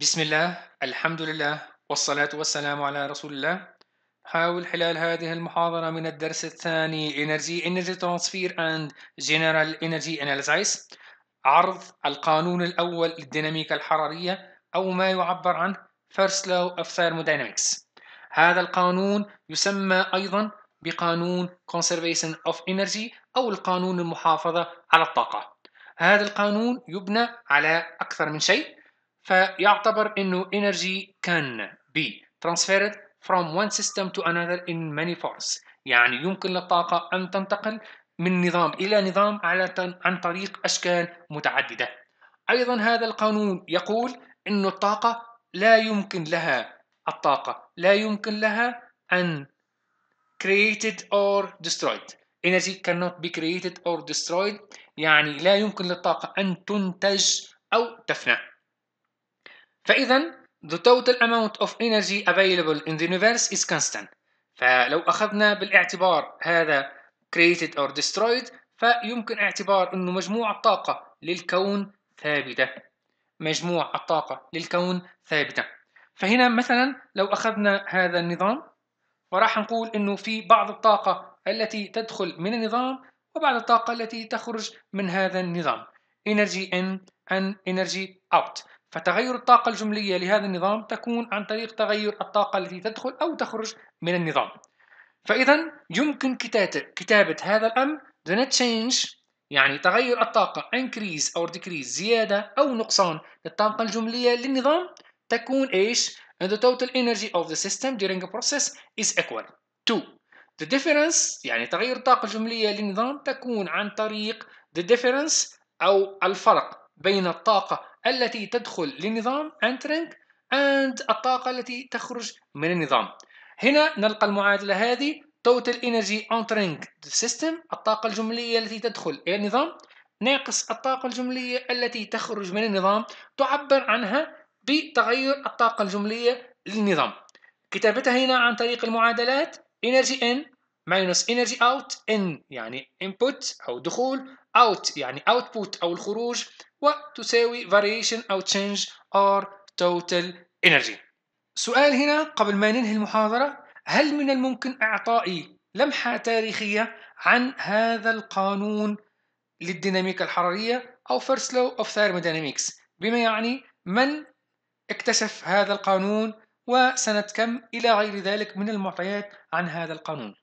بسم الله الحمد لله والصلاة والسلام على رسول الله حاول خلال هذه المحاضرة من الدرس الثاني Energy Energy Transfer and General Energy Analysis عرض القانون الأول للديناميكا الحرارية أو ما يعبر عنه First Law of Thermodynamics هذا القانون يسمى أيضا بقانون Conservation of Energy أو القانون المحافظة على الطاقة هذا القانون يبنى على أكثر من شيء فيعتبر انه energy can be transferred from one system to another in many forms يعني يمكن للطاقة أن تنتقل من نظام إلى نظام على عن طريق أشكال متعددة أيضا هذا القانون يقول أن الطاقة لا يمكن لها الطاقة لا يمكن لها أن created or destroyed energy cannot be created or destroyed يعني لا يمكن للطاقة أن تنتج أو تفنى فإذا the total amount of energy available in the universe is constant فلو أخذنا بالاعتبار هذا created or destroyed فيمكن اعتبار أنه مجموع الطاقة للكون ثابتة مجموع الطاقة للكون ثابتة فهنا مثلا لو أخذنا هذا النظام فراح نقول أنه في بعض الطاقة التي تدخل من النظام وبعض الطاقة التي تخرج من هذا النظام energy in and energy out فتغير الطاقة الجملية لهذا النظام تكون عن طريق تغير الطاقة التي تدخل أو تخرج من النظام فإذا يمكن كتابة هذا الأمر the net change يعني تغير الطاقة increase أو decrease زيادة أو نقصان للطاقة الجملية للنظام تكون إيش؟ and the total energy of the system during a process is equal to the difference يعني تغير الطاقة الجملية للنظام تكون عن طريق the difference أو الفرق بين الطاقة التي تدخل للنظام entering and الطاقة التي تخرج من النظام هنا نلقى المعادلة هذه total energy entering the system الطاقة الجملية التي تدخل إلى النظام ناقص الطاقة الجملية التي تخرج من النظام تعبر عنها بتغير الطاقة الجملية للنظام كتابتها هنا عن طريق المعادلات energy in minus energy out in يعني input أو دخول out يعني output أو الخروج وتساوي variation أو change or total energy سؤال هنا قبل ما ننهي المحاضرة هل من الممكن إعطائي لمحة تاريخية عن هذا القانون للديناميكا الحرارية أو first law of thermodynamics بما يعني من اكتشف هذا القانون وسنة كم إلى غير ذلك من المعطيات عن هذا القانون